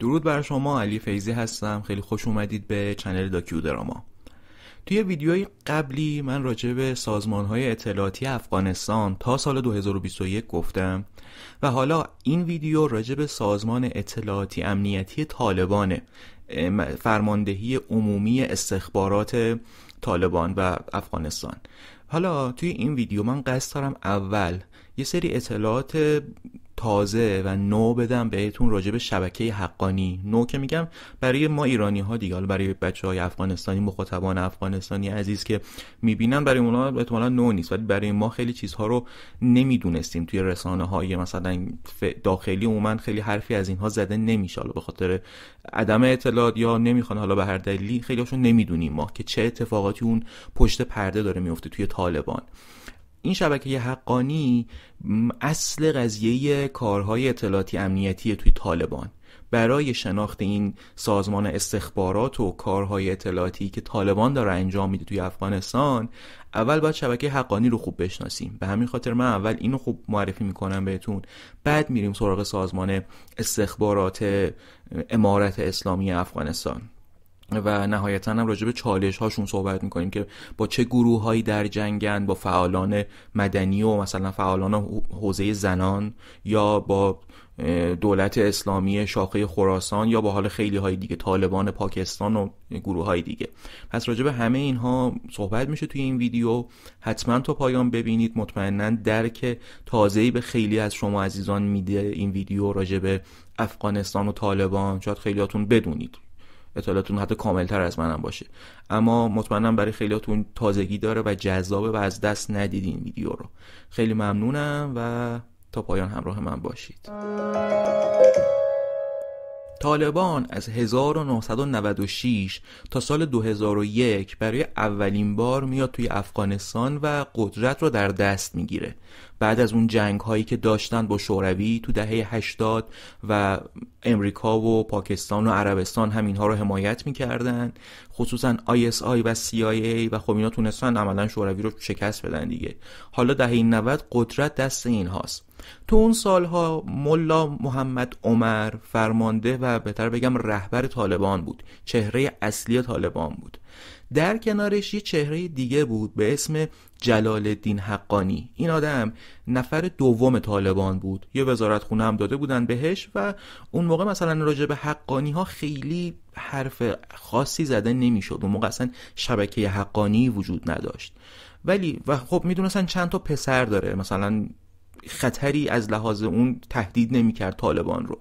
درود بر شما علی فیزی هستم خیلی خوش اومدید به چنل داکیو دراما توی ویدیوی قبلی من راجع به سازمان های اطلاعاتی افغانستان تا سال 2021 گفتم و حالا این ویدیو راجع به سازمان اطلاعاتی امنیتی طالبانه فرماندهی عمومی استخبارات طالبان و افغانستان حالا توی این ویدیو من قصد دارم اول یه سری اطلاعات تازه و نو بدم بهتون راجب به شبکه حقانی نو که میگم برای ما ایرانی ها دیگه برای بچه های افغانستانی مخاطبان افغانستانی عزیز که میبینن برای اونا احتمالا نو نیست ولی برای ما خیلی چیزها رو نمیدونستیم توی رسانه های مثلا داخلی عموما خیلی حرفی از اینها زده نمیشه به خاطر عدم اطلاعات یا نمیخوان حالا به هر دلیلی خیلیاشون نمیدونیم ما که چه اتفاقاتی اون پشت پرده داره میفته توی طالبان این شبکه حقانی اصل قضیه کارهای اطلاعاتی امنیتی توی طالبان برای شناخت این سازمان استخبارات و کارهای اطلاعاتی که طالبان داره انجام میده توی افغانستان اول باید شبکه حقانی رو خوب بشناسیم به همین خاطر من اول اینو خوب معرفی میکنم بهتون بعد میریم سراغ سازمان استخبارات امارت اسلامی افغانستان و نهایتا هم راجع به چالش هاشون صحبت میکنیم که با چه گروه هایی در جنگن با فعالان مدنی و مثلا فعالان حوزه زنان یا با دولت اسلامی شاخه خراسان یا با حال خیلی های دیگه طالبان پاکستان و گروه های دیگه پس راجع به همه اینها صحبت میشه توی این ویدیو حتما تا پایان ببینید مطمئنا درک تازه‌ای به خیلی از شما عزیزان میده این ویدیو راجع به افغانستان و طالبان شاید خیلیاتون بدونید اطلاعاتتون حتی کاملتر از منم باشه اما مطمئنم برای خیلیاتون تازگی داره و جذابه و از دست ندید این ویدیو رو خیلی ممنونم و تا پایان همراه من باشید طالبان از 1996 تا سال 2001 برای اولین بار میاد توی افغانستان و قدرت رو در دست میگیره بعد از اون جنگ هایی که داشتن با شوروی تو دهه 80 و امریکا و پاکستان و عربستان همینها رو حمایت میکردن خصوصا ISI و CIA و خب اینا تونستن عملا شوروی رو شکست بدن دیگه حالا دهه 90 قدرت دست این هاست تو اون سالها ملا محمد عمر فرمانده و بهتر بگم رهبر طالبان بود چهره اصلی طالبان بود در کنارش یه چهره دیگه بود به اسم جلال الدین حقانی این آدم نفر دوم طالبان بود یه وزارت خونه هم داده بودن بهش و اون موقع مثلا راجع به حقانی ها خیلی حرف خاصی زده نمیشد اون موقع اصلا شبکه حقانی وجود نداشت ولی و خب میدونستن چند تا پسر داره مثلا خطری از لحاظ اون تهدید نمیکرد طالبان رو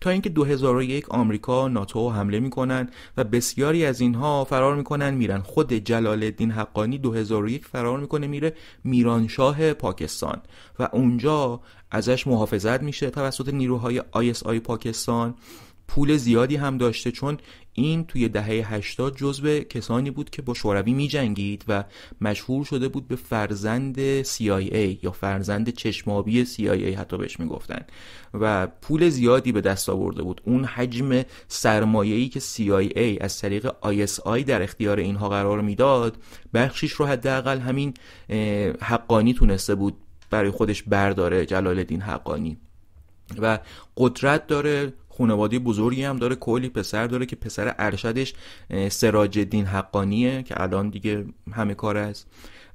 تا اینکه 2001 آمریکا ناتو حمله میکنن و بسیاری از اینها فرار میکنن میرن خود جلال الدین حقانی 2001 فرار میکنه میره میرانشاه پاکستان و اونجا ازش محافظت میشه توسط نیروهای ISI پاکستان پول زیادی هم داشته چون این توی دهه 80 جزو کسانی بود که با شوروی میجنگید و مشهور شده بود به فرزند CIA یا فرزند چشمابی CIA حتی بهش میگفتن و پول زیادی به دست آورده بود اون حجم سرمایه‌ای که CIA از طریق ISI در اختیار اینها قرار میداد بخشیش رو حداقل همین حقانی تونسته بود برای خودش برداره جلال الدین حقانی و قدرت داره خانواده بزرگی هم داره کلی پسر داره که پسر ارشدش سراج الدین حقانیه که الان دیگه همه کار است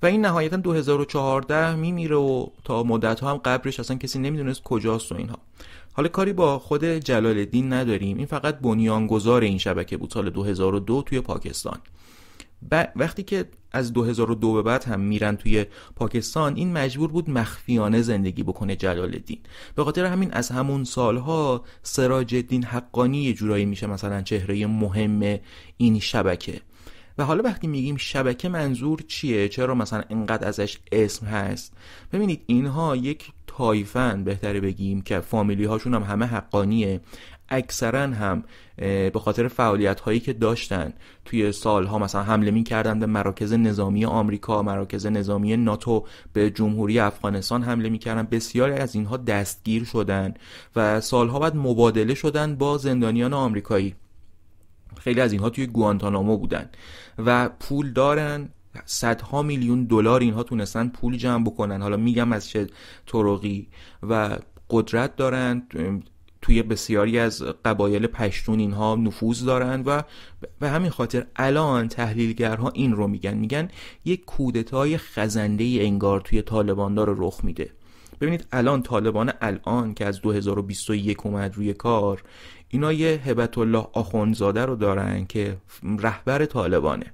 و این نهایتا 2014 میمیره و تا مدت هم قبرش اصلا کسی نمیدونست کجاست و اینها حالا کاری با خود جلال الدین نداریم این فقط بنیانگذار این شبکه بود سال 2002 توی پاکستان وقتی که از 2002 به بعد هم میرن توی پاکستان این مجبور بود مخفیانه زندگی بکنه جلال الدین به خاطر همین از همون سالها سراج الدین حقانی یه جورایی میشه مثلا چهره مهم این شبکه و حالا وقتی میگیم شبکه منظور چیه چرا مثلا اینقدر ازش اسم هست ببینید اینها یک تایفن بهتره بگیم که فامیلی هاشون هم همه حقانیه اکثرا هم به خاطر فعالیت هایی که داشتن توی سالها مثلا حمله کردن به مراکز نظامی آمریکا مراکز نظامی ناتو به جمهوری افغانستان حمله کردن بسیاری از اینها دستگیر شدن و سالها بعد مبادله شدن با زندانیان آمریکایی خیلی از اینها توی گوانتانامو بودن و پول دارن صدها میلیون دلار اینها تونستن پول جمع بکنن حالا میگم از چه طرقی و قدرت دارن توی بسیاری از قبایل پشتون اینها نفوذ دارند و به همین خاطر الان تحلیلگرها این رو میگن میگن یک کودتای خزنده انگار توی طالبان داره رخ میده ببینید الان طالبان الان که از 2021 اومد روی کار اینا یه هبت الله آخونزاده رو دارن که رهبر طالبانه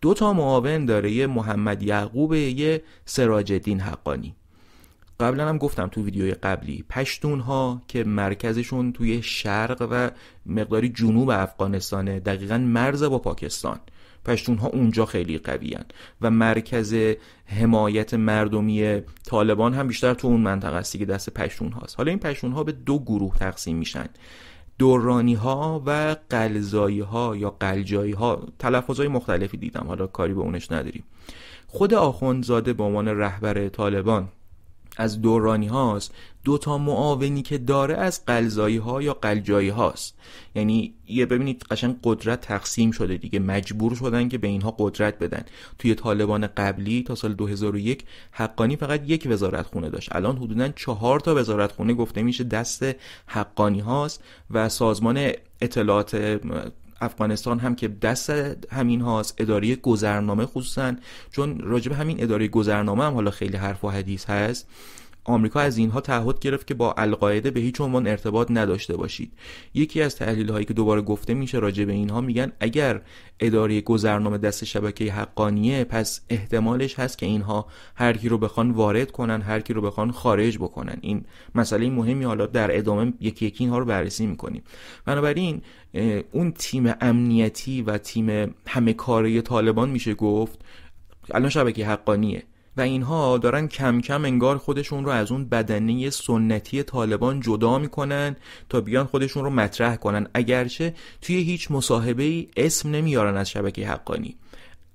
دو تا معاون داره یه محمد یعقوب یه سراج الدین حقانی قبلا هم گفتم تو ویدیوی قبلی پشتون ها که مرکزشون توی شرق و مقداری جنوب افغانستانه دقیقا مرز با پاکستان پشتون ها اونجا خیلی قویان و مرکز حمایت مردمی طالبان هم بیشتر تو اون منطقه است که دست پشتون هاست حالا این پشتون ها به دو گروه تقسیم میشن دورانی ها و قلزایی ها یا قلجایی ها تلفظ های مختلفی دیدم حالا کاری به اونش نداریم خود آخوندزاده به عنوان رهبر طالبان از دورانی هاست دوتا معاونی که داره از قلزایی ها یا قلجایی هاست یعنی یه ببینید قشنگ قدرت تقسیم شده دیگه مجبور شدن که به اینها قدرت بدن توی طالبان قبلی تا سال 2001 حقانی فقط یک وزارت خونه داشت الان حدودا چهار تا وزارت خونه گفته میشه دست حقانی هاست و سازمان اطلاعات افغانستان هم که دست همین هاست اداره گذرنامه خصوصا چون راجب همین اداره گذرنامه هم حالا خیلی حرف و حدیث هست آمریکا از اینها تعهد گرفت که با القاعده به هیچ عنوان ارتباط نداشته باشید یکی از تحلیل هایی که دوباره گفته میشه راجع به اینها میگن اگر اداره گذرنامه دست شبکه حقانیه پس احتمالش هست که اینها هر کی رو بخوان وارد کنن هر کی رو بخوان خارج بکنن این مسئله مهمی حالا در ادامه یکی یکی اینها رو بررسی میکنیم بنابراین اون تیم امنیتی و تیم همه کاره طالبان میشه گفت الان شبکه حقانیه و اینها دارن کم کم انگار خودشون رو از اون بدنه سنتی طالبان جدا میکنن تا بیان خودشون رو مطرح کنن اگرچه توی هیچ مصاحبه ای اسم نمیارن از شبکه حقانی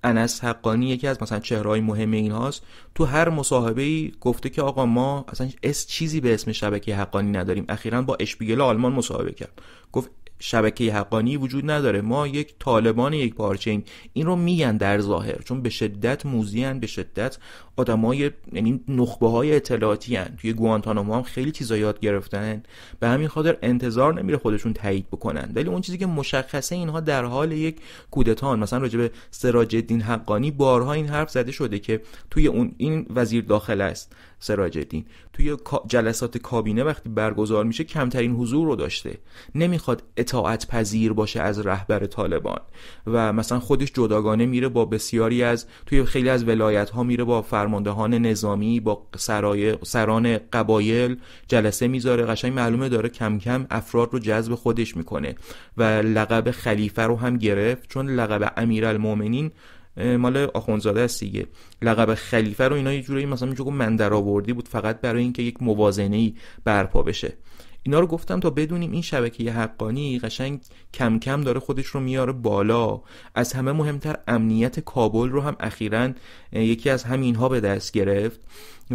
انس حقانی یکی از مثلا چهرهای مهم این هاست تو هر مصاحبه ای گفته که آقا ما اصلا اس چیزی به اسم شبکه حقانی نداریم اخیرا با اشبیگل آلمان مصاحبه کرد گفت شبکه حقانی وجود نداره ما یک طالبان یک پارچه این رو میگن در ظاهر چون به شدت موزیان به شدت آدمای یعنی نخبه های اطلاعاتی هن. توی گوانتانامو هم خیلی چیزا یاد گرفتن به همین خاطر انتظار نمیره خودشون تایید بکنن ولی اون چیزی که مشخصه اینها در حال یک کودتان مثلا راجع به سراج الدین حقانی بارها این حرف زده شده که توی اون این وزیر داخل است سراج توی جلسات کابینه وقتی برگزار میشه کمترین حضور رو داشته نمیخواد اطاعت پذیر باشه از رهبر طالبان و مثلا خودش جداگانه میره با بسیاری از توی خیلی از ولایت ها میره با فرماندهان نظامی با سرای سران قبایل جلسه میذاره قشنگ معلومه داره کم کم افراد رو جذب خودش میکنه و لقب خلیفه رو هم گرفت چون لقب امیرالمومنین مال آخونزاده است دیگه لقب خلیفه رو اینا یه جورایی مثلا میگه من درآوردی بود فقط برای اینکه یک موازنه ای برپا بشه اینا رو گفتم تا بدونیم این شبکه حقانی قشنگ کم کم داره خودش رو میاره بالا از همه مهمتر امنیت کابل رو هم اخیرا یکی از همینها به دست گرفت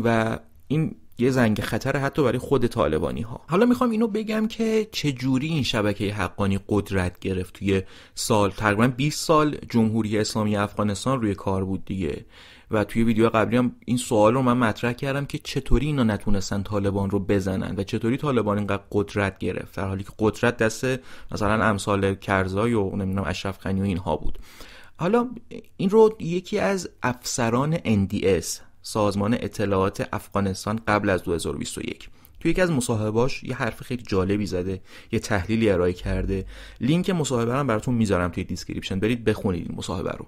و این یه زنگ خطر حتی برای خود طالبانی ها حالا میخوام اینو بگم که چجوری این شبکه حقانی قدرت گرفت توی سال تقریبا 20 سال جمهوری اسلامی افغانستان روی کار بود دیگه و توی ویدیو قبلی هم این سوال رو من مطرح کردم که چطوری اینا نتونستن طالبان رو بزنن و چطوری طالبان اینقدر قدرت گرفت در حالی که قدرت دست مثلا امثال کرزای و نمیدونم اشرف غنی و اینها بود حالا این رو یکی از افسران NDS سازمان اطلاعات افغانستان قبل از 2021 توی یکی از مصاحبهاش یه حرف خیلی جالبی زده یه تحلیلی ارائه کرده لینک مصاحبه رو براتون میذارم توی دیسکریپشن برید بخونید این مصاحبه رو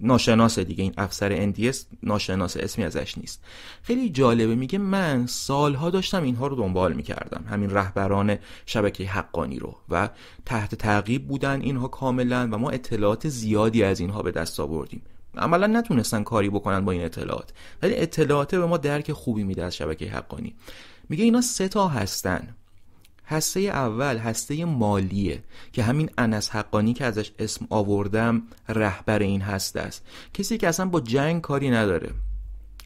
ناشناسه دیگه این افسر NDS ناشناسه اسمی ازش نیست خیلی جالبه میگه من سالها داشتم اینها رو دنبال میکردم همین رهبران شبکه حقانی رو و تحت تعقیب بودن اینها کاملا و ما اطلاعات زیادی از اینها به دست آوردیم عملا نتونستن کاری بکنن با این اطلاعات ولی اطلاعات به ما درک خوبی میده از شبکه حقانی میگه اینا سه تا هستن هسته اول هسته مالیه که همین انس حقانی که ازش اسم آوردم رهبر این هسته است کسی که اصلا با جنگ کاری نداره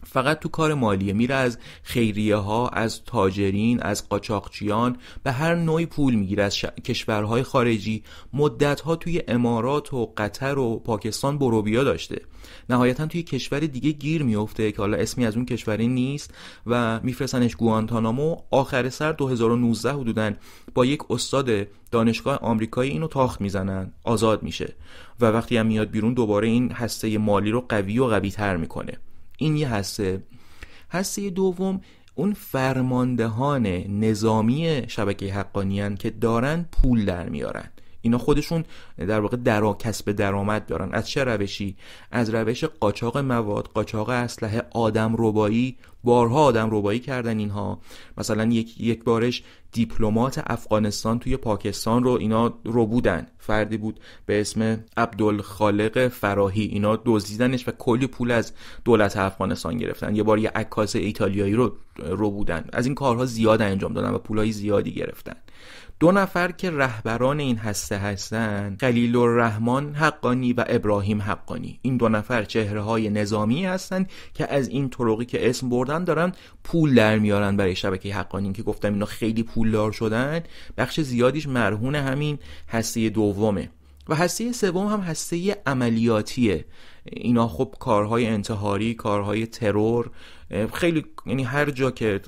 فقط تو کار مالیه میره از خیریه ها از تاجرین از قاچاقچیان به هر نوعی پول میگیره از کشورهای خارجی مدت ها توی امارات و قطر و پاکستان بروبیا داشته نهایتا توی کشور دیگه گیر میفته که حالا اسمی از اون کشوری نیست و میفرستنش گوانتانامو آخر سر 2019 حدودا با یک استاد دانشگاه آمریکایی اینو تاخت میزنن آزاد میشه و وقتی هم میاد بیرون دوباره این هسته مالی رو قوی و قوی تر میکنه این یه هسته هسته دوم اون فرماندهان نظامی شبکه حقانیان که دارن پول در میارن اینا خودشون در واقع درا کسب درآمد دارن از چه روشی از روش قاچاق مواد قاچاق اسلحه آدم ربایی بارها آدم ربایی کردن اینها مثلا یک یک بارش دیپلمات افغانستان توی پاکستان رو اینا ربودن فردی بود به اسم عبدالخالق فراهی اینا دزدیدنش و کلی پول از دولت افغانستان گرفتن یه بار یه عکاس ایتالیایی رو ربودن از این کارها زیاد انجام دادن و پولای زیادی گرفتن دو نفر که رهبران این هسته هستند خلیل الرحمن حقانی و ابراهیم حقانی این دو نفر چهره های نظامی هستند که از این طرقی که اسم بردن دارن پول در میارن برای شبکه حقانی که گفتم اینا خیلی پولدار شدن بخش زیادیش مرهون همین هسته دومه و هسته سوم هم هسته عملیاتیه اینا خب کارهای انتحاری کارهای ترور خیلی یعنی هر جا که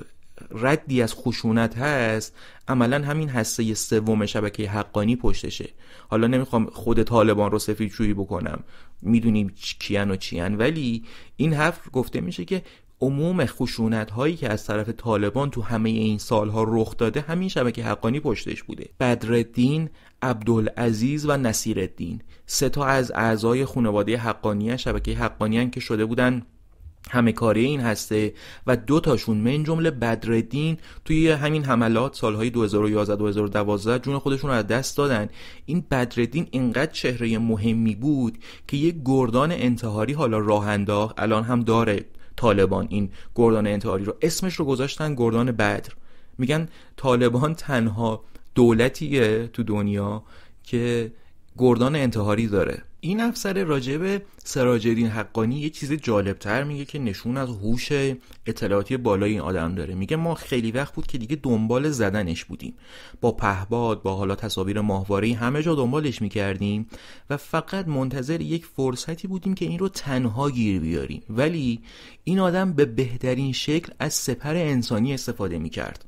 ردی از خشونت هست عملا همین هسته سوم شبکه حقانی پشتشه حالا نمیخوام خود طالبان رو جویی بکنم میدونیم کیان و چیان ولی این حرف گفته میشه که عموم خشونت هایی که از طرف طالبان تو همه این سالها رخ داده همین شبکه حقانی پشتش بوده بدردین، عبدالعزیز و نصیرالدین سه تا از اعضای خانواده حقانی شبکه حقانیان که شده بودن همه این هسته و دو تاشون من جمله بدردین توی همین حملات سالهای 2011 2012 جون خودشون رو از دست دادن این بدردین اینقدر چهره مهمی بود که یه گردان انتحاری حالا راه انداخت الان هم داره طالبان این گردان انتحاری رو اسمش رو گذاشتن گردان بدر میگن طالبان تنها دولتیه تو دنیا که گردان انتحاری داره این افسر راجب سراجدین حقانی یه چیز جالبتر میگه که نشون از هوش اطلاعاتی بالای این آدم داره میگه ما خیلی وقت بود که دیگه دنبال زدنش بودیم با پهباد با حالا تصاویر ماهواره همه جا دنبالش میکردیم و فقط منتظر یک فرصتی بودیم که این رو تنها گیر بیاریم ولی این آدم به بهترین شکل از سپر انسانی استفاده میکرد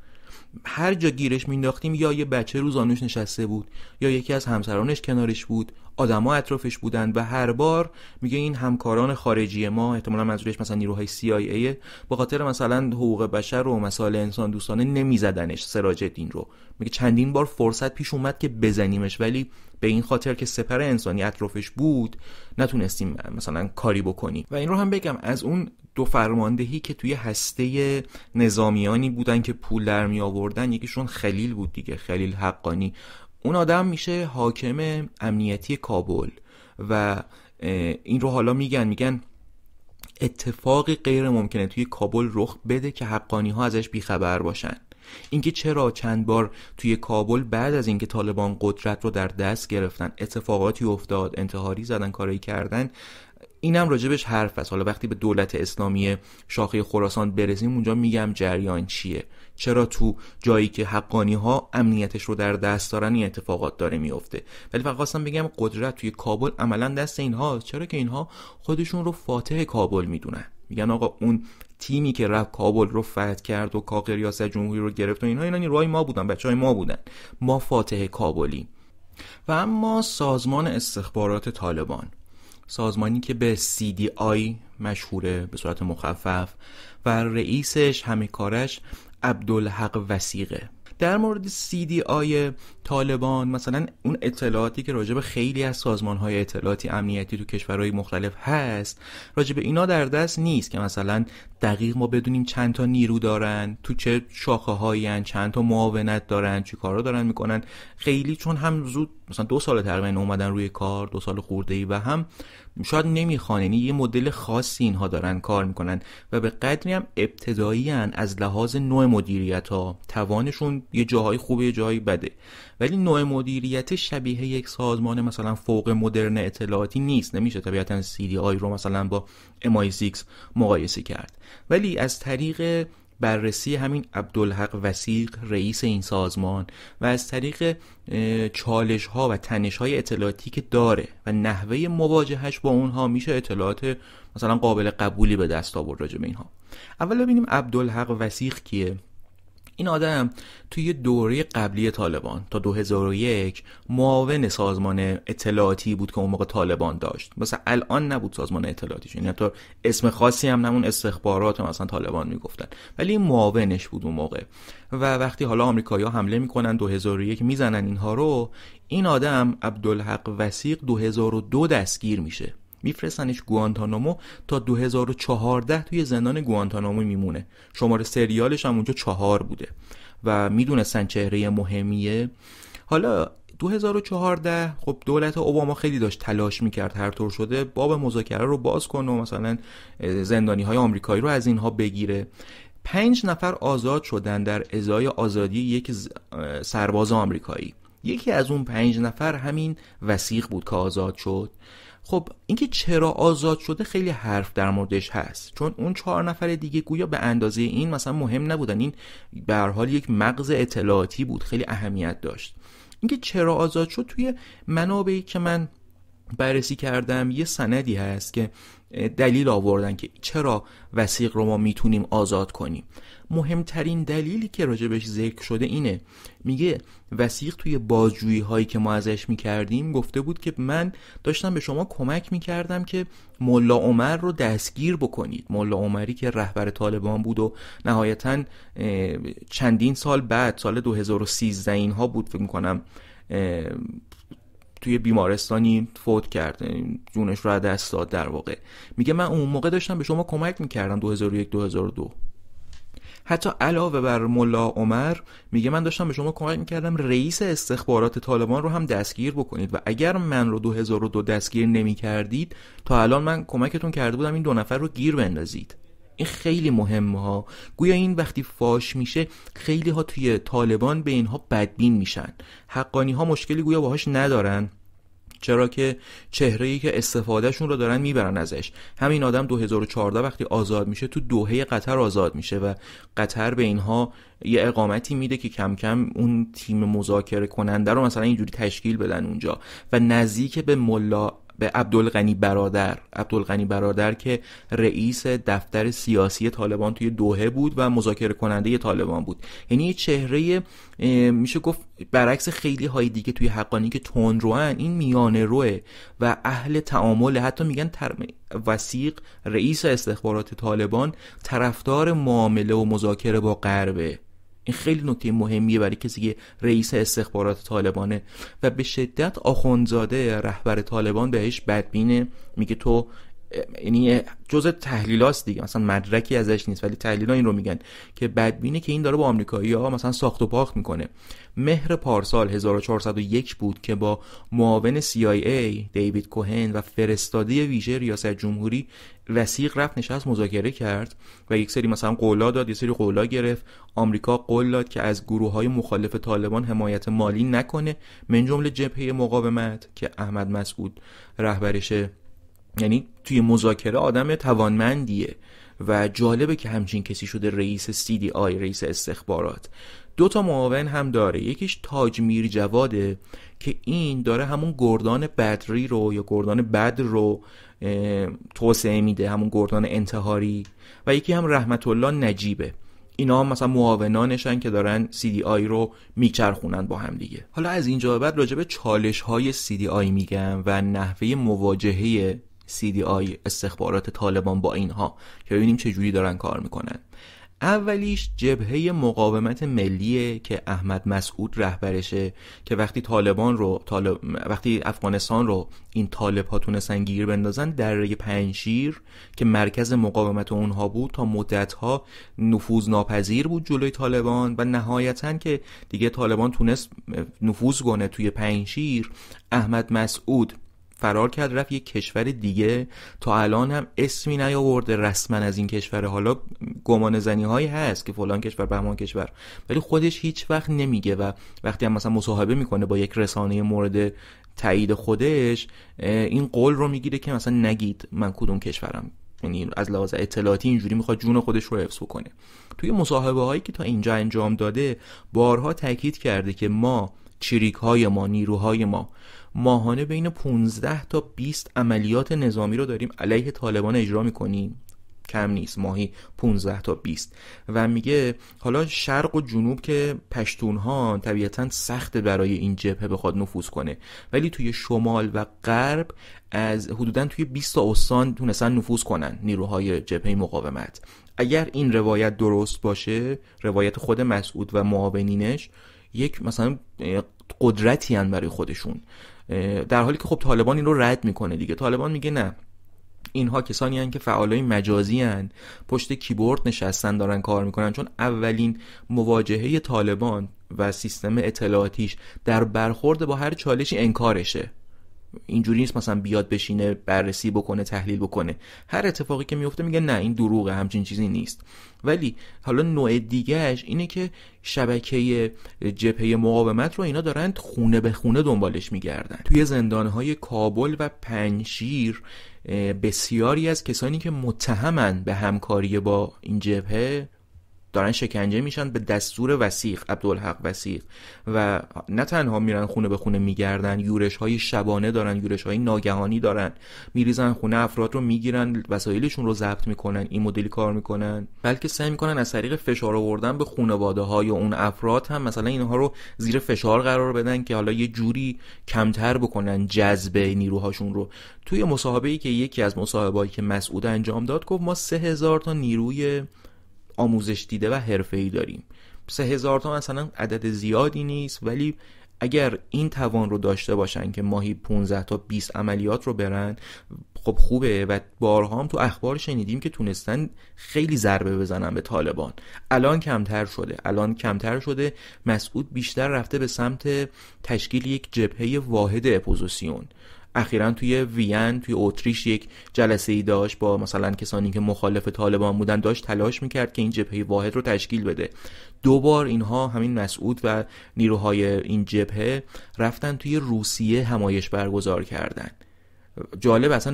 هر جا گیرش مینداختیم یا یه بچه رو نشسته بود یا یکی از همسرانش کنارش بود آدما اطرافش بودن و هر بار میگه این همکاران خارجی ما احتمالا منظورش مثلا نیروهای CIA با خاطر مثلا حقوق بشر و مسائل انسان دوستانه نمیزدنش سراج دین رو میگه چندین بار فرصت پیش اومد که بزنیمش ولی به این خاطر که سپر انسانی اطرافش بود نتونستیم مثلا کاری بکنیم و این رو هم بگم از اون دو فرماندهی که توی هسته نظامیانی بودن که پول در می آوردن یکیشون خلیل بود دیگه خلیل حقانی اون آدم میشه حاکم امنیتی کابل و این رو حالا میگن میگن اتفاق غیر ممکنه توی کابل رخ بده که حقانی ها ازش بیخبر باشن اینکه چرا چند بار توی کابل بعد از اینکه طالبان قدرت رو در دست گرفتن اتفاقاتی افتاد انتحاری زدن کاری کردن اینم راجبش حرف است حالا وقتی به دولت اسلامی شاخه خراسان برسیم اونجا میگم جریان چیه چرا تو جایی که حقانی ها امنیتش رو در دست دارن این اتفاقات داره میفته ولی فقط خواستم بگم قدرت توی کابل عملا دست اینها چرا که اینها خودشون رو فاتح کابل میدونن میگن آقا اون تیمی که رفت کابل رو فتح کرد و کاخ ریاست جمهوری رو گرفت و اینها اینا رای ما بودن بچه های ما بودن ما فاتح کابلی و اما سازمان استخبارات طالبان سازمانی که به CDI مشهوره به صورت مخفف و رئیسش همه کارش عبدالحق وسیقه در مورد CDI طالبان مثلا اون اطلاعاتی که راجب به خیلی از سازمان های اطلاعاتی امنیتی تو کشورهای مختلف هست راجع به اینا در دست نیست که مثلا دقیق ما بدونیم چند تا نیرو دارن تو چه شاخه هایی چند تا معاونت دارن چی کارا دارن میکنن خیلی چون هم زود مثلا دو سال تقریبا اومدن روی کار دو سال خورده ای و هم شاید نمیخوان یعنی یه مدل خاصی اینها دارن کار میکنن و به قدری هم ابتدایی از لحاظ نوع مدیریت ها توانشون یه جاهای خوبه یه بده ولی نوع مدیریت شبیه یک سازمان مثلا فوق مدرن اطلاعاتی نیست نمیشه طبیعتا CDI رو مثلا با MI6 مقایسه کرد ولی از طریق بررسی همین عبدالحق وسیق رئیس این سازمان و از طریق چالش ها و تنش های اطلاعاتی که داره و نحوه مواجهش با اونها میشه اطلاعات مثلا قابل قبولی به دست آورد راجع به اینها اول ببینیم عبدالحق وسیق کیه این آدم توی دوره قبلی طالبان تا 2001 معاون سازمان اطلاعاتی بود که اون موقع طالبان داشت مثلا الان نبود سازمان اطلاعاتیش این یعنی اسم خاصی هم نمون استخبارات هم مثلا طالبان میگفتن ولی این معاونش بود اون موقع و وقتی حالا ها حمله میکنن 2001 میزنن اینها رو این آدم عبدالحق وسیق 2002 دستگیر میشه میفرستنش گوانتانامو تا 2014 توی زندان گوانتانامو میمونه شماره سریالش هم اونجا چهار بوده و میدونستن چهره مهمیه حالا 2014 خب دولت اوباما خیلی داشت تلاش میکرد هر طور شده باب مذاکره رو باز کنه و مثلا زندانی های آمریکایی رو از اینها بگیره پنج نفر آزاد شدن در ازای آزادی یک سرباز آمریکایی یکی از اون پنج نفر همین وسیق بود که آزاد شد خب اینکه چرا آزاد شده خیلی حرف در موردش هست چون اون چهار نفر دیگه گویا به اندازه این مثلا مهم نبودن این به حال یک مغز اطلاعاتی بود خیلی اهمیت داشت اینکه چرا آزاد شد توی منابعی که من بررسی کردم یه سندی هست که دلیل آوردن که چرا وسیق رو ما میتونیم آزاد کنیم مهمترین دلیلی که راجبش ذکر شده اینه میگه وسیق توی بازجویی هایی که ما ازش میکردیم گفته بود که من داشتم به شما کمک میکردم که ملا عمر رو دستگیر بکنید ملا عمری که رهبر طالبان بود و نهایتا چندین سال بعد سال 2013 اینها بود فکر میکنم توی بیمارستانی فوت کرد جونش رو دست داد در واقع میگه من اون موقع داشتم به شما کمک میکردم 2001 2002 حتی علاوه بر ملا عمر میگه من داشتم به شما کمک میکردم رئیس استخبارات طالبان رو هم دستگیر بکنید و اگر من رو 2002 دستگیر نمیکردید تا الان من کمکتون کرده بودم این دو نفر رو گیر بندازید این خیلی مهمه ها گویا این وقتی فاش میشه خیلی ها توی طالبان به اینها بدبین میشن حقانی ها مشکلی گویا باهاش ندارن چرا که چهره ای که استفادهشون رو دارن میبرن ازش همین آدم 2014 وقتی آزاد میشه تو دوهه قطر آزاد میشه و قطر به اینها یه اقامتی میده که کم کم اون تیم مذاکره کننده رو مثلا اینجوری تشکیل بدن اونجا و نزدیک به ملا به عبدالغنی برادر عبدالغنی برادر که رئیس دفتر سیاسی طالبان توی دوهه بود و مذاکره کننده طالبان بود یعنی چهره میشه گفت برعکس خیلی های دیگه توی حقانی که تون این میانه روه و اهل تعامل حتی میگن تر... وسیق رئیس استخبارات طالبان طرفدار معامله و مذاکره با غربه این خیلی نکته مهمیه برای کسی که رئیس استخبارات طالبانه و به شدت آخونزاده رهبر طالبان بهش بدبینه میگه تو یعنی جزء تحلیلاست دیگه مثلا مدرکی ازش نیست ولی تحلیلا این رو میگن که بدبینه که این داره با آمریکایی ها مثلا ساخت و پاخت میکنه مهر پارسال 1401 بود که با معاون CIA دیوید کوهن و فرستاده ویژه ریاست جمهوری وسیق رفت نشست مذاکره کرد و یک سری مثلا قولا داد یک سری قولا گرفت آمریکا قول داد که از گروه های مخالف طالبان حمایت مالی نکنه من جمله جبهه مقاومت که احمد مسعود رهبرشه یعنی توی مذاکره آدم توانمندیه و جالبه که همچین کسی شده رئیس آی رئیس استخبارات دو تا معاون هم داره یکیش تاج میر جواده که این داره همون گردان بدری رو یا گردان بد رو توسعه میده همون گردان انتحاری و یکی هم رحمت الله نجیبه اینا هم مثلا معاونانشن که دارن آی رو میچرخونن با هم دیگه حالا از اینجا بعد راجع به چالش های آی میگم و نحوه مواجهه CDI استخبارات طالبان با اینها که ببینیم چه جوری دارن کار میکنن اولیش جبهه مقاومت ملیه که احمد مسعود رهبرشه که وقتی طالبان رو وقتی افغانستان رو این طالب ها تونستن گیر بندازن دره پنشیر که مرکز مقاومت اونها بود تا مدت ها نفوذ ناپذیر بود جلوی طالبان و نهایتا که دیگه طالبان تونست نفوذ کنه توی پنشیر احمد مسعود فرار کرد رفت یک کشور دیگه تا الان هم اسمی نیاورده رسما از این کشور حالا گمان زنی هایی هست که فلان کشور بهمان کشور ولی خودش هیچ وقت نمیگه و وقتی هم مثلا مصاحبه میکنه با یک رسانه مورد تایید خودش این قول رو میگیره که مثلا نگید من کدوم کشورم یعنی از لحاظ اطلاعاتی اینجوری میخواد جون خودش رو حفظ کنه توی مصاحبه هایی که تا اینجا انجام داده بارها تاکید کرده که ما چریک های ما نیروهای ما ماهانه بین 15 تا 20 عملیات نظامی رو داریم علیه طالبان اجرا میکنیم کم نیست ماهی 15 تا 20 و میگه حالا شرق و جنوب که پشتون ها طبیعتا سخت برای این جبهه بخواد نفوذ کنه ولی توی شمال و غرب از حدودا توی 20 تا استان تونستن نفوذ کنن نیروهای جبهه مقاومت اگر این روایت درست باشه روایت خود مسعود و معاونینش یک مثلا قدرتی هن برای خودشون در حالی که خب طالبان این رو رد میکنه دیگه طالبان میگه نه اینها کسانی هن که فعالای مجازی هن پشت کیبورد نشستن دارن کار میکنن چون اولین مواجهه طالبان و سیستم اطلاعاتیش در برخورد با هر چالشی انکارشه اینجوری نیست مثلا بیاد بشینه بررسی بکنه تحلیل بکنه هر اتفاقی که میفته میگه نه این دروغه همچین چیزی نیست ولی حالا نوع دیگهش اینه که شبکه جبهه مقاومت رو اینا دارن خونه به خونه دنبالش میگردن توی زندانهای کابل و پنشیر بسیاری از کسانی که متهمن به همکاری با این جبهه دارن شکنجه میشن به دستور وسیق عبدالحق وسیق و نه تنها میرن خونه به خونه میگردن یورش های شبانه دارن یورش های ناگهانی دارن میریزن خونه افراد رو میگیرن وسایلشون رو ضبط میکنن این مدلی کار میکنن بلکه سعی میکنن از طریق فشار آوردن به خانواده های اون افراد هم مثلا اینها رو زیر فشار قرار بدن که حالا یه جوری کمتر بکنن جذب نیروهاشون رو توی مصاحبه ای که یکی از مصاحبهایی که مسعود انجام داد گفت ما 3000 تا نیروی آموزش دیده و ای داریم سه هزار تا مثلا عدد زیادی نیست ولی اگر این توان رو داشته باشن که ماهی 15 تا 20 عملیات رو برن خب خوبه و بارها هم تو اخبار شنیدیم که تونستن خیلی ضربه بزنن به طالبان الان کمتر شده الان کمتر شده مسعود بیشتر رفته به سمت تشکیل یک جبهه واحد اپوزیسیون اخیرا توی وین توی اتریش یک جلسه ای داشت با مثلا کسانی که مخالف طالبان بودن داشت تلاش میکرد که این جبهه واحد رو تشکیل بده دوبار اینها همین مسعود و نیروهای این جبهه رفتن توی روسیه همایش برگزار کردند جالب اصلا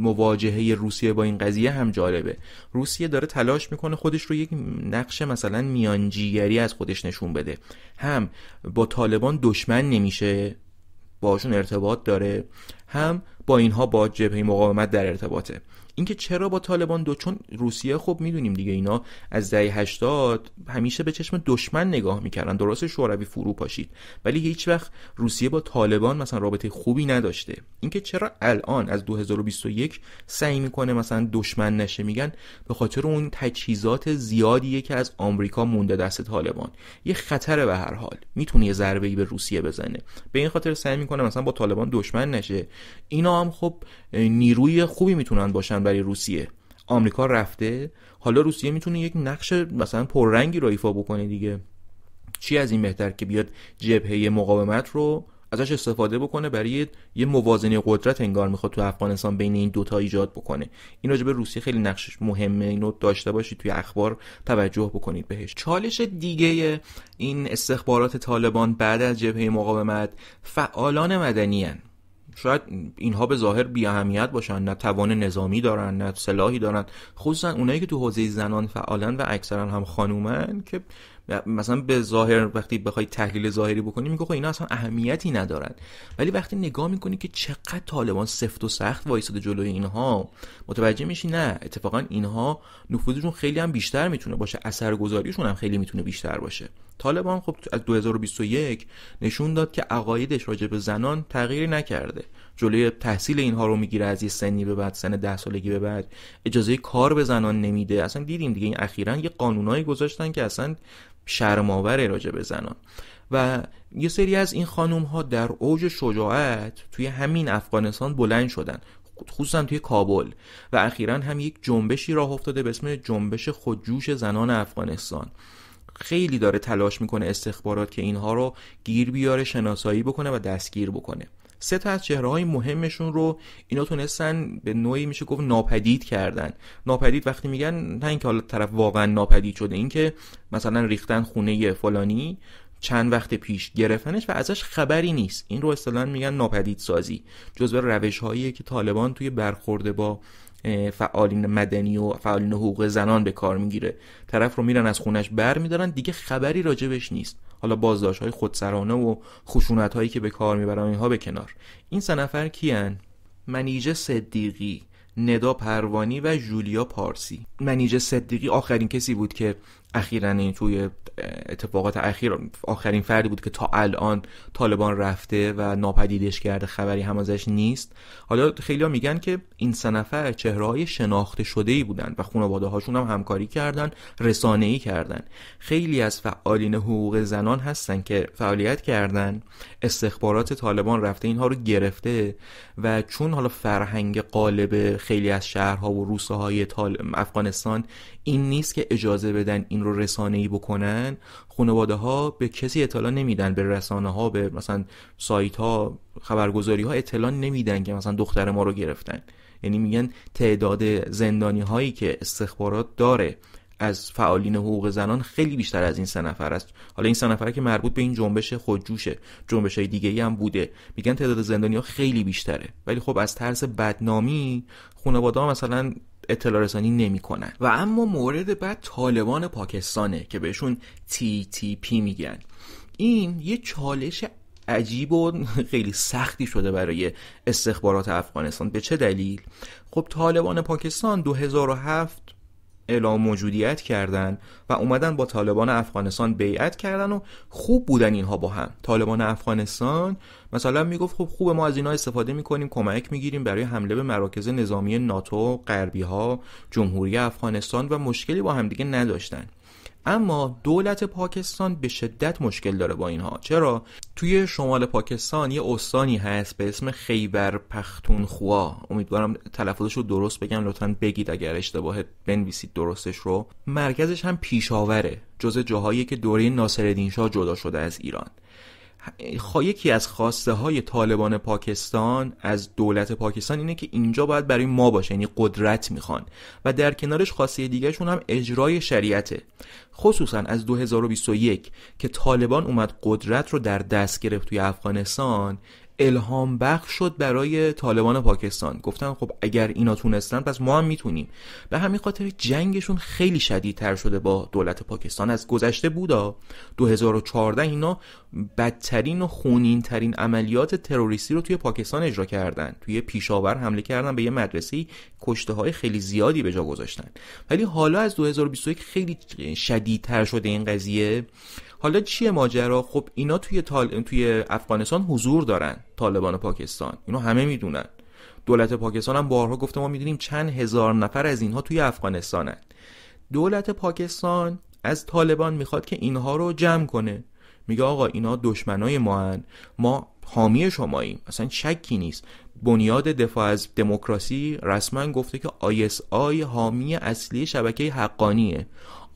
مواجهه روسیه با این قضیه هم جالبه روسیه داره تلاش میکنه خودش رو یک نقش مثلا میانجیگری از خودش نشون بده هم با طالبان دشمن نمیشه باشون ارتباط داره هم با اینها با جبهه مقاومت در ارتباطه اینکه چرا با طالبان دو چون روسیه خب میدونیم دیگه اینا از دهه 80 همیشه به چشم دشمن نگاه میکردن درست شوروی فرو پاشید ولی هیچ وقت روسیه با طالبان مثلا رابطه خوبی نداشته اینکه چرا الان از 2021 سعی میکنه مثلا دشمن نشه میگن به خاطر اون تجهیزات زیادیه که از آمریکا مونده دست طالبان یه خطر به هر حال میتونه یه ضربه ای به روسیه بزنه به این خاطر سعی میکنه مثلا با طالبان دشمن نشه اینا هم خب نیروی خوبی میتونن باشن برای روسیه آمریکا رفته حالا روسیه میتونه یک نقش مثلا پررنگی رو ایفا بکنه دیگه چی از این بهتر که بیاد جبهه مقاومت رو ازش استفاده بکنه برای یه موازنه قدرت انگار میخواد تو افغانستان بین این دوتا ایجاد بکنه این راجبه روسیه خیلی نقش مهمه اینو داشته باشید توی اخبار توجه بکنید بهش چالش دیگه این استخبارات طالبان بعد از جبهه مقاومت فعالان مدنیان شاید اینها به ظاهر بی اهمیت باشن نه توان نظامی دارن نه سلاحی دارن خصوصا اونایی که تو حوزه زنان فعالن و اکثرا هم خانومن که مثلا به ظاهر وقتی بخوای تحلیل ظاهری بکنی میگه خب اینا اصلا اهمیتی ندارن ولی وقتی نگاه میکنی که چقدر طالبان سفت و سخت وایساده جلوی اینها متوجه میشی نه اتفاقا اینها نفوذشون خیلی هم بیشتر میتونه باشه اثرگذاریشون هم خیلی میتونه بیشتر باشه طالبان خب از 2021 نشون داد که عقایدش راجع به زنان تغییری نکرده جلوی تحصیل اینها رو میگیره از یه سنی به بعد سن ده سالگی به بعد اجازه کار به زنان نمیده اصلا دیدیم دیگه این اخیرا یه قانونایی گذاشتن که اصلا شرماوره راجع به زنان و یه سری از این خانوم ها در اوج شجاعت توی همین افغانستان بلند شدن خصوصا توی کابل و اخیرا هم یک جنبشی راه افتاده به اسم جنبش خودجوش زنان افغانستان خیلی داره تلاش میکنه استخبارات که اینها رو گیر بیاره شناسایی بکنه و دستگیر بکنه سه تا از چهره های مهمشون رو اینا تونستن به نوعی میشه گفت ناپدید کردن ناپدید وقتی میگن نه اینکه حالا طرف واقعا ناپدید شده اینکه مثلا ریختن خونه فلانی چند وقت پیش گرفتنش و ازش خبری نیست این رو اصطلاحا میگن ناپدید سازی جزو روش که طالبان توی برخورد با فعالین مدنی و فعالین حقوق زنان به کار میگیره طرف رو میرن از خونش بر میدارن دیگه خبری راجبش نیست حالا بازداشت های خودسرانه و خشونت هایی که به کار میبرن اینها به کنار این سه نفر کیان منیژه صدیقی ندا پروانی و جولیا پارسی منیجه صدیقی آخرین کسی بود که اخیرا توی اتفاقات اخیر آخرین فردی بود که تا الان طالبان رفته و ناپدیدش کرده خبری هم ازش نیست حالا خیلی ها میگن که این سه نفر چهره های شناخته شده ای بودن و خانواده هاشون هم همکاری کردن رسانه ای کردن خیلی از فعالین حقوق زنان هستن که فعالیت کردن استخبارات طالبان رفته اینها رو گرفته و چون حالا فرهنگ قالب خیلی از شهرها و روستاهای افغانستان این نیست که اجازه بدن این رو رسانه بکنن خانواده ها به کسی اطلاع نمیدن به رسانه ها به مثلا سایت ها خبرگزاری ها اطلاع نمیدن که مثلا دختر ما رو گرفتن یعنی میگن تعداد زندانی هایی که استخبارات داره از فعالین حقوق زنان خیلی بیشتر از این سه نفر است حالا این سه نفر که مربوط به این جنبش خودجوشه جنبش های دیگه ای هم بوده میگن تعداد ها خیلی بیشتره ولی خب از ترس بدنامی خانواده مثلا اطلاع رسانی کنن و اما مورد بعد طالبان پاکستانه که بهشون TTP میگن این یه چالش عجیب و خیلی سختی شده برای استخبارات افغانستان به چه دلیل خب طالبان پاکستان 2007 اعلام موجودیت کردن و اومدن با طالبان افغانستان بیعت کردن و خوب بودن اینها با هم طالبان افغانستان مثلا میگفت خب خوب ما از اینها استفاده میکنیم کمک میگیریم برای حمله به مراکز نظامی ناتو غربی ها جمهوری افغانستان و مشکلی با همدیگه نداشتن اما دولت پاکستان به شدت مشکل داره با اینها چرا توی شمال پاکستان یه استانی هست به اسم خیبر پختونخوا امیدوارم تلفظش رو درست بگم لطفا بگید اگر اشتباه بنویسید درستش رو مرکزش هم پیشاوره جزء جاهایی که دوره ناصرالدین شاه جدا شده از ایران یکی از خواسته های طالبان پاکستان از دولت پاکستان اینه که اینجا باید برای ما باشه یعنی قدرت میخوان و در کنارش خواسته دیگهشون هم اجرای شریعته خصوصا از 2021 که طالبان اومد قدرت رو در دست گرفت توی افغانستان الهام بخش شد برای طالبان پاکستان گفتن خب اگر اینا تونستن پس ما هم میتونیم به همین خاطر جنگشون خیلی شدیدتر شده با دولت پاکستان از گذشته بودا 2014 اینا بدترین و خونین ترین عملیات تروریستی رو توی پاکستان اجرا کردن توی پیشاور حمله کردن به یه مدرسه کشته های خیلی زیادی به جا گذاشتن ولی حالا از 2021 خیلی شدیدتر شده این قضیه حالا چیه ماجرا خب اینا توی تال... توی افغانستان حضور دارن طالبان پاکستان اینا همه میدونن دولت پاکستان هم بارها گفته ما میدونیم چند هزار نفر از اینها توی افغانستانن دولت پاکستان از طالبان میخواد که اینها رو جمع کنه میگه آقا اینا دشمنای ما هن. ما حامی شماییم اصلا شکی نیست بنیاد دفاع از دموکراسی رسما گفته که ISI حامی اصلی شبکه حقانیه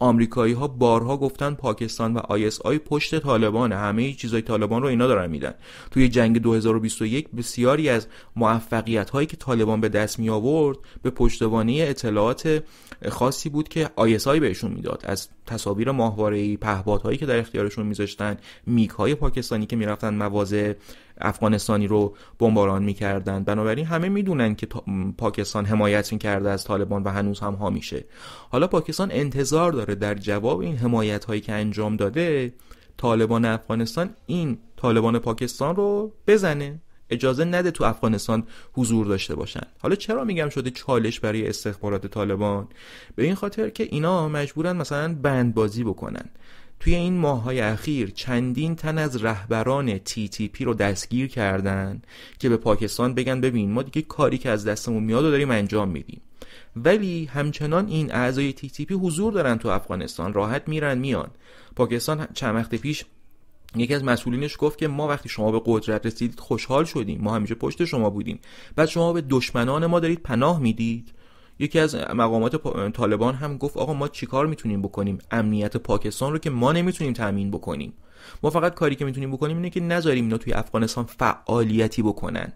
آمریکایی ها بارها گفتن پاکستان و آیس آی پشت طالبان همه چیزای طالبان رو اینا دارن میدن توی جنگ 2021 بسیاری از موفقیت هایی که طالبان به دست می آورد به پشتوانه اطلاعات خاصی بود که آیس آی بهشون میداد از تصاویر ماهواره ای پهپادهایی که در اختیارشون میذاشتن میک های پاکستانی که میرفتن مواضع افغانستانی رو بمباران میکردن بنابراین همه میدونن که پاکستان حمایت کرده از طالبان و هنوز هم ها میشه حالا پاکستان انتظار داره در جواب این حمایت هایی که انجام داده طالبان افغانستان این طالبان پاکستان رو بزنه اجازه نده تو افغانستان حضور داشته باشن حالا چرا میگم شده چالش برای استخبارات طالبان به این خاطر که اینا مجبورن مثلا بندبازی بکنن توی این های اخیر چندین تن از رهبران تی رو دستگیر کردن که به پاکستان بگن ببین ما دیگه کاری که از دستمون میاد رو داریم انجام میدیم ولی همچنان این اعضای تی حضور دارن تو افغانستان راحت میرن میان پاکستان چند وقت پیش یکی از مسئولینش گفت که ما وقتی شما به قدرت رسیدید خوشحال شدیم ما همیشه پشت شما بودیم بعد شما به دشمنان ما دارید پناه میدید یکی از مقامات طالبان هم گفت آقا ما چیکار میتونیم بکنیم امنیت پاکستان رو که ما نمیتونیم تامین بکنیم ما فقط کاری که میتونیم بکنیم اینه که نذاریم اینا توی افغانستان فعالیتی بکنن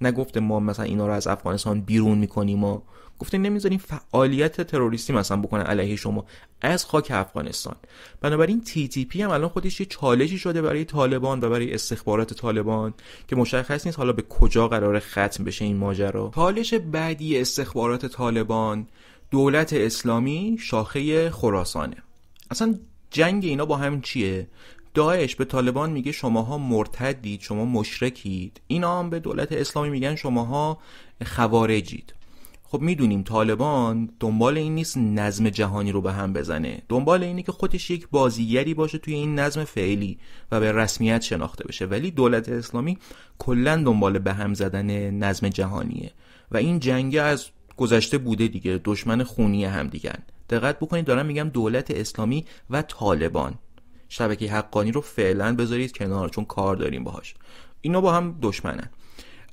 نگفته ما مثلا اینا رو از افغانستان بیرون میکنیم و گفته نمیذاریم فعالیت تروریستی مثلا بکنه علیه شما از خاک افغانستان بنابراین تی هم الان خودش یه چالشی شده برای طالبان و برای استخبارات طالبان که مشخص نیست حالا به کجا قرار ختم بشه این ماجرا چالش بعدی استخبارات طالبان دولت اسلامی شاخه خراسانه اصلا جنگ اینا با هم چیه داعش به طالبان میگه شماها مرتدید شما مشرکید اینا هم به دولت اسلامی میگن شماها خوارجید خب میدونیم طالبان دنبال این نیست نظم جهانی رو به هم بزنه دنبال اینه که خودش یک بازیگری باشه توی این نظم فعلی و به رسمیت شناخته بشه ولی دولت اسلامی کلا دنبال به هم زدن نظم جهانیه و این جنگ از گذشته بوده دیگه دشمن خونی هم دیگن دقت بکنید دارم میگم دولت اسلامی و طالبان شبکه حقانی رو فعلا بذارید کنار چون کار داریم باهاش اینا با هم دشمنن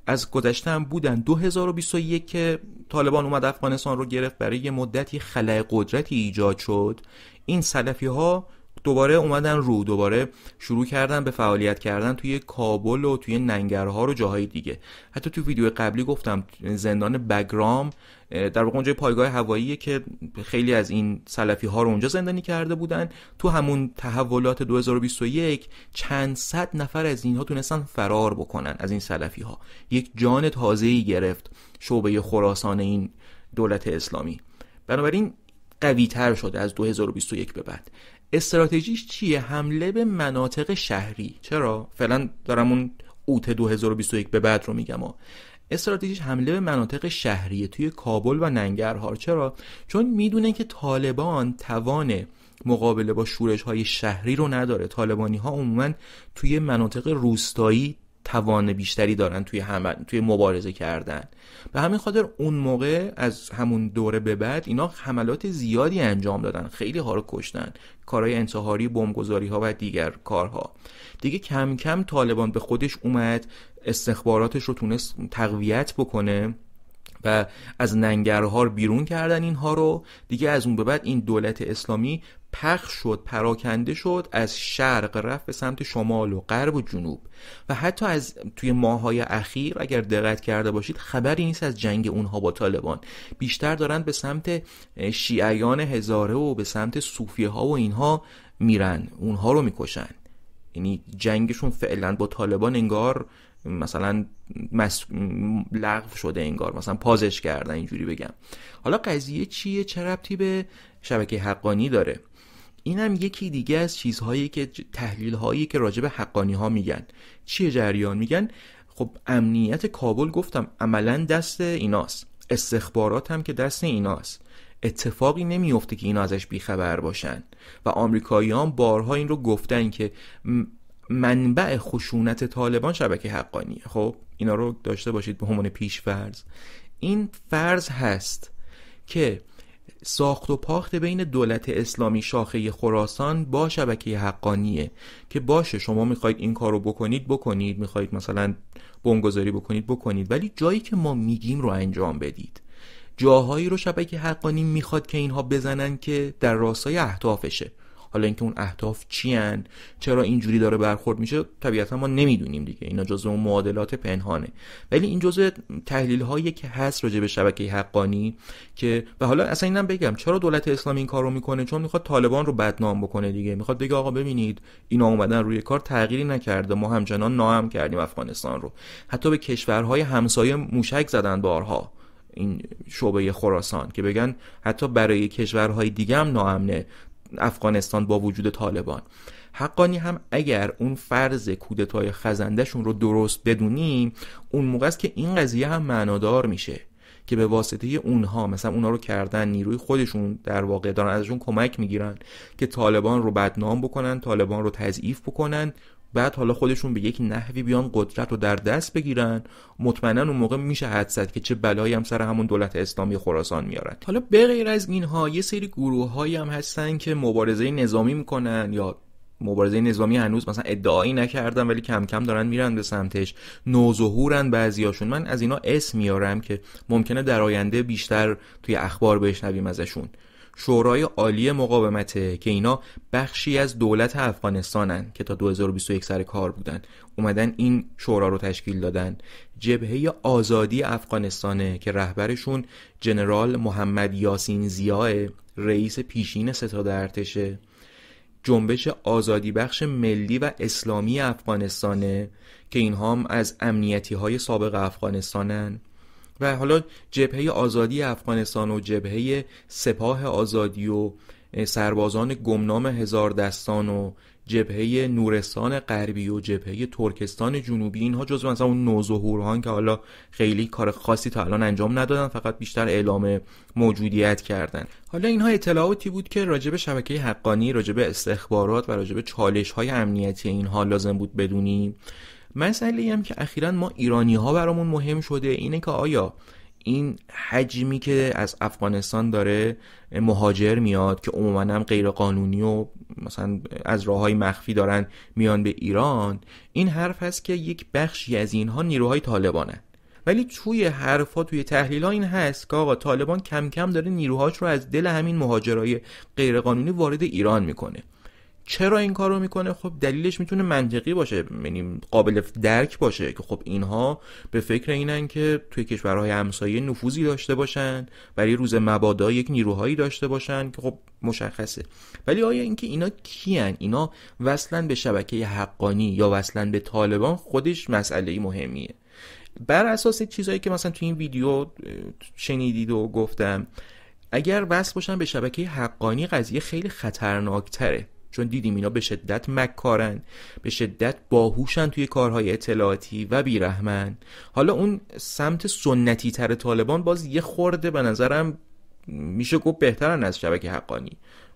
از گذشته هم بودن 2021 که طالبان اومد افغانستان رو گرفت برای یه مدتی خلع قدرتی ایجاد شد این سلفی ها دوباره اومدن رو دوباره شروع کردن به فعالیت کردن توی کابل و توی ننگرهار و جاهای دیگه حتی تو ویدیو قبلی گفتم زندان بگرام در واقع اونجا پایگاه هواییه که خیلی از این سلفی ها رو اونجا زندانی کرده بودن تو همون تحولات 2021 چند صد نفر از اینها تونستن فرار بکنن از این سلفی ها یک جان تازه ای گرفت شعبه خراسان این دولت اسلامی بنابراین قوی تر شده از 2021 به بعد استراتژیش چیه حمله به مناطق شهری چرا فعلا دارم اون اوت 2021 به بعد رو میگم استراتژیش حمله به مناطق شهری توی کابل و ننگرهار چرا چون میدونه که طالبان توان مقابله با شورش های شهری رو نداره طالبانی ها عموما توی مناطق روستایی توان بیشتری دارن توی هم... توی مبارزه کردن به همین خاطر اون موقع از همون دوره به بعد اینا حملات زیادی انجام دادن خیلی ها رو کشتن کارهای انتحاری بمبگذاری ها و دیگر کارها دیگه کم کم طالبان به خودش اومد استخباراتش رو تونست تقویت بکنه و از ننگرهار بیرون کردن اینها رو دیگه از اون به بعد این دولت اسلامی پخش شد پراکنده شد از شرق رفت به سمت شمال و غرب و جنوب و حتی از توی ماهای اخیر اگر دقت کرده باشید خبری نیست از جنگ اونها با طالبان بیشتر دارن به سمت شیعیان هزاره و به سمت صوفیه ها و اینها میرن اونها رو میکشن یعنی جنگشون فعلا با طالبان انگار مثلا مس... لغو شده انگار مثلا پازش کردن اینجوری بگم حالا قضیه چیه چه ربطی به شبکه حقانی داره اینم یکی دیگه از چیزهایی که تحلیل هایی که راجب حقانی ها میگن چیه جریان میگن خب امنیت کابل گفتم عملا دست ایناست استخبارات هم که دست ایناست اتفاقی نمیفته که اینا ازش بیخبر باشن و آمریکاییان بارها این رو گفتن که منبع خشونت طالبان شبکه حقانیه خب اینا رو داشته باشید به همون پیش فرض این فرض هست که ساخت و پاخت بین دولت اسلامی شاخه خراسان با شبکه حقانیه که باشه شما میخواید این کارو بکنید بکنید میخواید مثلا بونگذاری بکنید بکنید ولی جایی که ما میگیم رو انجام بدید جاهایی رو شبکه حقانی میخواد که اینها بزنن که در راستای اهدافشه حالا اینکه اون اهداف چی هن؟ چرا اینجوری داره برخورد میشه طبیعتا ما نمیدونیم دیگه اینا جزء اون معادلات پنهانه ولی این جزء تحلیل هایی که هست راجع به شبکه حقانی که و حالا اصلا اینم بگم چرا دولت اسلامی این رو میکنه چون میخواد طالبان رو بدنام بکنه دیگه میخواد بگه آقا ببینید اینا اومدن روی کار تغییری نکرده ما همچنان ناهم کردیم افغانستان رو حتی به کشورهای همسایه موشک زدن بارها این شعبه خراسان که بگن حتی برای کشورهای دیگه هم ناامنه افغانستان با وجود طالبان حقانی هم اگر اون فرض کودتای خزندهشون رو درست بدونیم اون موقع است که این قضیه هم معنادار میشه که به واسطه اونها مثلا اونها رو کردن نیروی خودشون در واقع دارن ازشون کمک میگیرن که طالبان رو بدنام بکنن طالبان رو تضعیف بکنن بعد حالا خودشون به یک نحوی بیان قدرت رو در دست بگیرن مطمئنا اون موقع میشه حد زد که چه بلایی هم سر همون دولت اسلامی خراسان میارن حالا به غیر از اینها یه سری گروه هم هستن که مبارزه نظامی میکنن یا مبارزه نظامی هنوز مثلا ادعایی نکردن ولی کم کم دارن میرن به سمتش نوظهورن بعضیاشون من از اینا اسم میارم که ممکنه در آینده بیشتر توی اخبار بشنویم ازشون شورای عالی مقاومته که اینا بخشی از دولت افغانستانن که تا 2021 سر کار بودن اومدن این شورا رو تشکیل دادن جبهه آزادی افغانستانه که رهبرشون جنرال محمد یاسین زیاه رئیس پیشین ستاد ارتشه جنبش آزادی بخش ملی و اسلامی افغانستانه که اینها از امنیتی های سابق افغانستانن و حالا جبهه آزادی افغانستان و جبهه سپاه آزادی و سربازان گمنام هزار دستان و جبهه نورستان غربی و جبهه ترکستان جنوبی اینها جزو مثلا اون نوظهورهان که حالا خیلی کار خاصی تا الان انجام ندادن فقط بیشتر اعلام موجودیت کردن حالا اینها اطلاعاتی بود که راجب شبکه حقانی راجب استخبارات و راجب چالش های امنیتی اینها لازم بود بدونیم مسئله هم که اخیرا ما ایرانی ها برامون مهم شده اینه که آیا این حجمی که از افغانستان داره مهاجر میاد که عموما هم غیر قانونی و مثلا از راه های مخفی دارن میان به ایران این حرف هست که یک بخشی از اینها نیروهای طالبانه ولی توی حرفا توی تحلیل ها این هست که آقا طالبان کم کم داره نیروهاش رو از دل همین مهاجرای غیرقانونی وارد ایران میکنه چرا این کارو میکنه خب دلیلش میتونه منطقی باشه یعنی قابل درک باشه که خب اینها به فکر اینن که توی کشورهای همسایه نفوذی داشته باشن برای روز مبادا یک نیروهایی داشته باشن که خب مشخصه ولی آیا اینکه اینا کین؟ اینا وصلن به شبکه حقانی یا وصلن به طالبان خودش مسئله مهمیه بر اساس چیزهایی که مثلا توی این ویدیو شنیدید و گفتم اگر وصل باشن به شبکه حقانی قضیه خیلی خطرناکتره چون دیدیم اینا به شدت مکارن به شدت باهوشن توی کارهای اطلاعاتی و بیرحمن حالا اون سمت سنتی تر طالبان باز یه خورده به نظرم میشه گفت بهترن از شبکه حقانی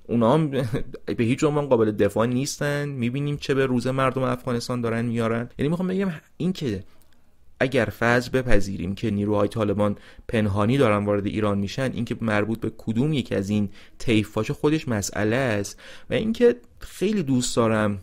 اونا هم به هیچ عنوان قابل دفاع نیستن میبینیم چه به روز مردم افغانستان دارن میارن یعنی میخوام بگم این که اگر فرض بپذیریم که نیروهای طالبان پنهانی دارن وارد ایران میشن اینکه مربوط به کدوم یکی از این طیفاش خودش مسئله است و اینکه خیلی دوست دارم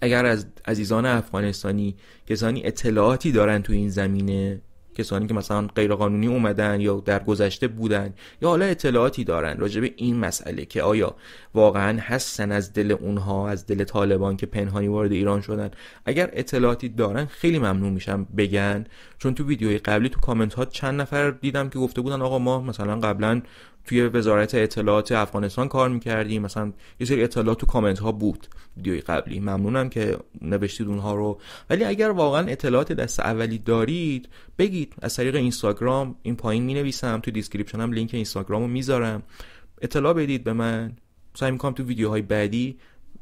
اگر از عزیزان افغانستانی کسانی اطلاعاتی دارن تو این زمینه کسانی که مثلا غیرقانونی اومدن یا در گذشته بودن یا حالا اطلاعاتی دارن راجع به این مسئله که آیا واقعا هستن از دل اونها از دل طالبان که پنهانی وارد ایران شدن اگر اطلاعاتی دارن خیلی ممنون میشم بگن چون تو ویدیوی قبلی تو کامنت ها چند نفر دیدم که گفته بودن آقا ما مثلا قبلا توی وزارت اطلاعات افغانستان کار میکردیم مثلا یه سری اطلاعات تو کامنت ها بود ویدیوی قبلی ممنونم که نوشتید اونها رو ولی اگر واقعا اطلاعات دست اولی دارید بگید از طریق اینستاگرام این پایین می نویسم تو دیسکریپشن هم لینک اینستاگرام رو میذارم اطلاع بدید به من سعی میکنم تو ویدیوهای بعدی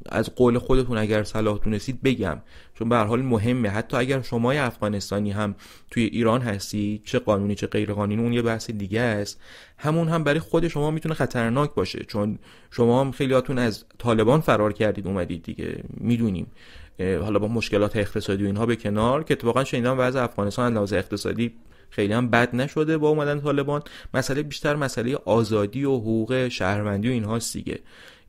از قول خودتون اگر صلاح دونستید بگم چون به حال مهمه حتی اگر شما افغانستانی هم توی ایران هستی چه قانونی چه غیر قانونی اون یه بحث دیگه است همون هم برای خود شما میتونه خطرناک باشه چون شما هم خیلیاتون از طالبان فرار کردید اومدید دیگه میدونیم حالا با مشکلات اقتصادی و اینها به کنار که اتفاقا شنیدم وضع افغانستان لحاظ اقتصادی خیلی هم بد نشده با اومدن طالبان مسئله بیشتر مسئله آزادی و حقوق شهروندی و اینها دیگه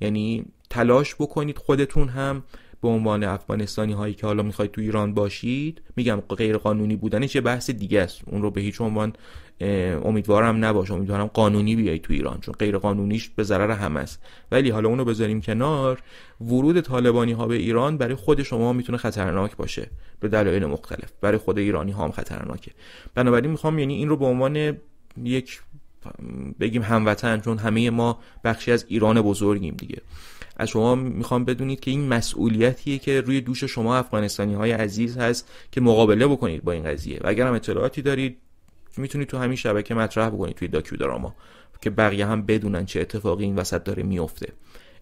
یعنی تلاش بکنید خودتون هم به عنوان افغانستانی هایی که حالا میخواید تو ایران باشید میگم غیر قانونی بودنش یه بحث دیگه است اون رو به هیچ عنوان امیدوارم نباش امیدوارم قانونی بیای تو ایران چون غیر قانونیش به ضرر هم است ولی حالا اونو بذاریم کنار ورود طالبانی ها به ایران برای خود شما میتونه خطرناک باشه به دلایل مختلف برای خود ایرانی ها هم خطرناکه بنابراین میخوام یعنی این رو به عنوان یک بگیم هموطن چون همه ما بخشی از ایران بزرگیم دیگه از شما میخوام بدونید که این مسئولیتیه که روی دوش شما افغانستانی های عزیز هست که مقابله بکنید با این قضیه و اگر هم اطلاعاتی دارید میتونید تو همین شبکه مطرح بکنید توی داکیو داکیودراما که بقیه هم بدونن چه اتفاقی این وسط داره میفته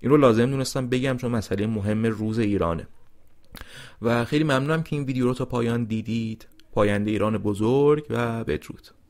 این رو لازم دونستم بگم چون مسئله مهم روز ایرانه و خیلی ممنونم که این ویدیو رو تا پایان دیدید پاینده ایران بزرگ و بدرود